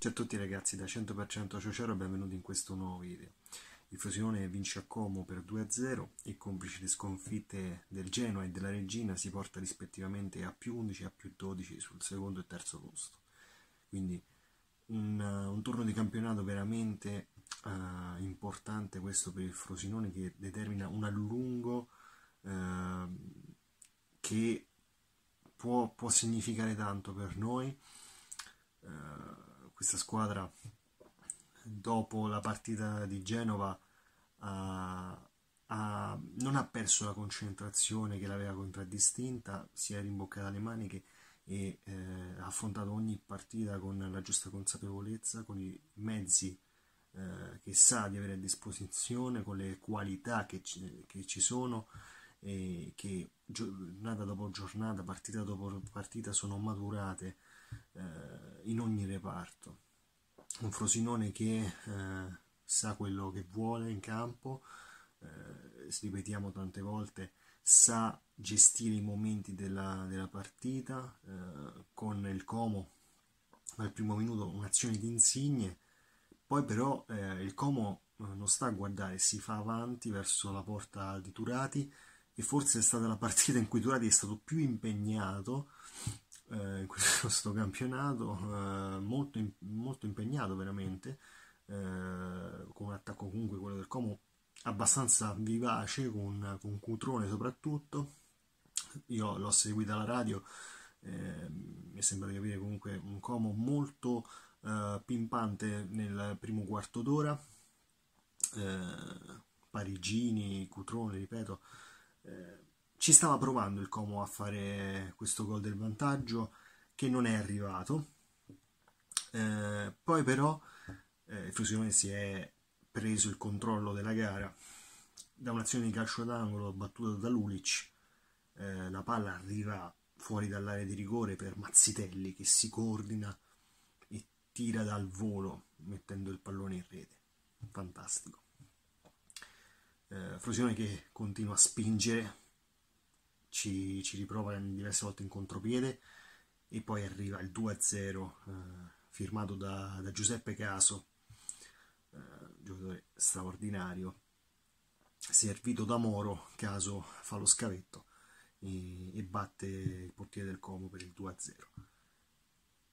Ciao a tutti ragazzi, da 100% Ciocero benvenuti in questo nuovo video. Il Frosinone vince a Como per 2-0 e complici le sconfitte del Genoa e della Regina si porta rispettivamente a più 11 e a più 12 sul secondo e terzo posto. Quindi un, un turno di campionato veramente uh, importante questo per il Frosinone che determina un allungo uh, che può, può, significare tanto per noi. Uh, questa squadra dopo la partita di Genova ha, eh, ha, non ha perso la concentrazione che l'aveva contraddistinta, si è rimboccata le maniche e eh, ha affrontato ogni partita con la giusta consapevolezza, con i mezzi eh, che sa di avere a disposizione, con le qualità che ci, che ci sono e che giornata dopo giornata, partita dopo partita sono maturate eh, in ogni reparto. Un Frosinone che eh, sa quello che vuole in campo, eh, ripetiamo tante volte, sa gestire i momenti della, della partita eh, con il Como dal primo minuto un'azione di insigne, poi però eh, il Como eh, non sta a guardare, si fa avanti verso la porta di Turati e forse è stata la partita in cui Turati è stato più impegnato eh, questo campionato, eh, molto, in, molto, impegnato veramente, eh, con un attacco comunque quello del Como abbastanza vivace, con, con Cutrone soprattutto. Io l'ho seguita alla radio, ehm, mi sembra di capire comunque un Como molto eh, pimpante nel primo quarto d'ora. Eh, Parigini, Cutrone, ripeto, eh, ci stava provando il Como a fare questo gol del vantaggio che non è arrivato. Eh, poi però eh, Frosinone si è preso il controllo della gara da un'azione di calcio d'angolo battuta da Lulic. Eh, la palla arriva fuori dall'area di rigore per Mazzitelli che si coordina e tira dal volo mettendo il pallone in rete. Fantastico. Eh, Frosinone che continua a spingere ci, ci riprova diverse volte in contropiede e poi arriva il 2-0 eh, firmato da, da, Giuseppe Caso, eh, giocatore straordinario, servito da Moro, Caso fa lo scavetto e, e batte il portiere del Como per il 2-0.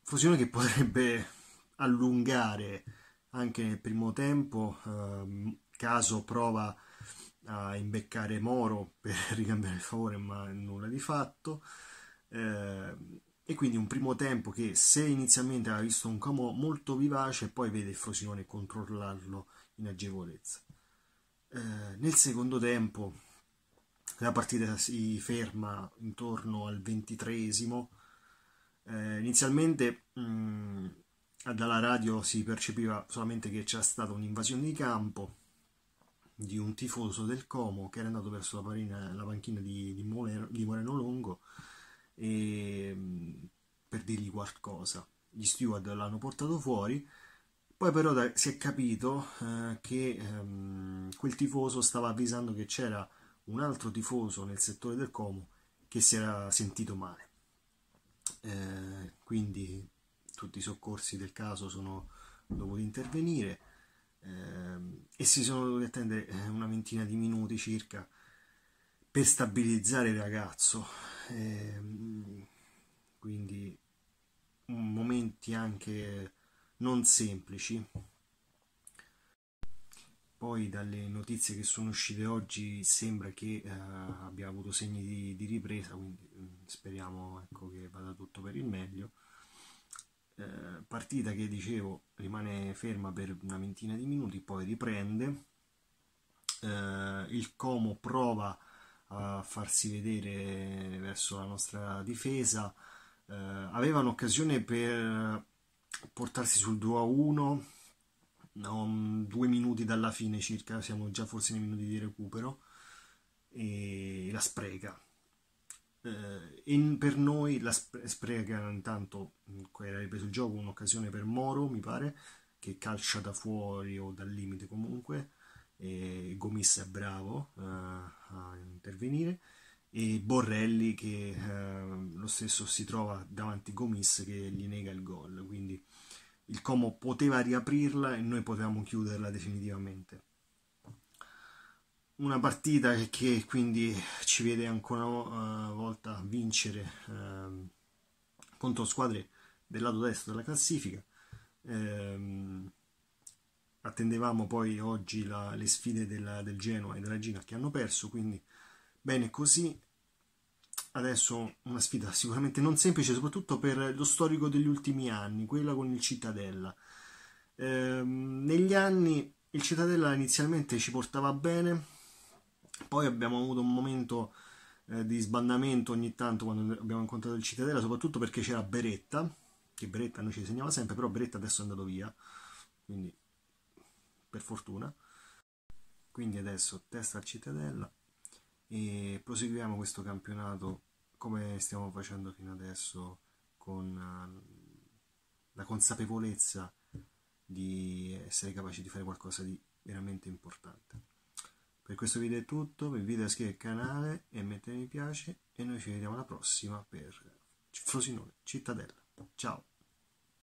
Fusione che potrebbe allungare anche nel primo tempo, eh, Caso prova a imbeccare Moro per ricambiare il favore, ma nulla di fatto. Eh, e quindi un primo tempo che se inizialmente aveva visto un Camò molto vivace, poi vede il Frosinone controllarlo in agevolezza. Eh, nel secondo tempo la partita si ferma intorno al ventitresimo. Eh, inizialmente mh, mm, dalla radio si percepiva solamente che c'era stata un'invasione di campo, di un tifoso del Como che era andato verso la, parina, la banchina di, di, Moreno, di Moreno Longo e, mm, per dirgli qualcosa. Gli steward l'hanno portato fuori, poi però da, si è capito eh, che ehm, quel tifoso stava avvisando che c'era un altro tifoso nel settore del Como che si era sentito male. Eh, quindi tutti i soccorsi del caso sono dovuti intervenire Ehm, e si sono dovuti attendere eh, una ventina di minuti circa per stabilizzare il ragazzo. Ehm, quindi momenti anche non semplici. Poi dalle notizie che sono uscite oggi sembra che eh, abbia avuto segni di, di ripresa, quindi mm, speriamo ecco, che vada tutto per il meglio. Eh, partita che dicevo rimane ferma per una ventina di minuti, poi riprende. Eh, il Como prova a farsi vedere verso la nostra difesa. Eh, avevano occasione per portarsi sul 2 a 1, no, due minuti dalla fine circa, siamo già forse nei minuti di recupero, e la spreca eh, per noi la spreca intanto sarebbe mm, sul gioco un'occasione per Moro mi pare che calcia da fuori o dal limite comunque e Gomis è bravo eh, a intervenire e Borrelli che eh, lo stesso si trova davanti a Gomis che gli nega il gol quindi il Como poteva riaprirla e noi potevamo chiuderla definitivamente una partita che quindi ci vede ancora una eh, volta vincere ehm, contro squadre del lato destro della classifica. Ehm, attendevamo poi oggi la, le sfide della, del Genoa e della Gina che hanno perso, quindi bene così. Adesso una sfida sicuramente non semplice, soprattutto per lo storico degli ultimi anni, quella con il Cittadella. Ehm, negli anni il Cittadella inizialmente ci portava bene, poi abbiamo avuto un momento eh, di sbandamento ogni tanto quando abbiamo incontrato il Cittadella, soprattutto perché c'era Beretta, che Beretta noi ci segnava sempre, però Beretta adesso è andato via, quindi per fortuna. Quindi adesso testa al Cittadella e proseguiamo questo campionato come stiamo facendo fino adesso con eh, la consapevolezza di essere capaci di fare qualcosa di veramente importante. Per questo video è tutto, vi invito a iscrivervi al canale e mettere mi piace e noi ci vediamo alla prossima per Frosinone Cittadella. Ciao!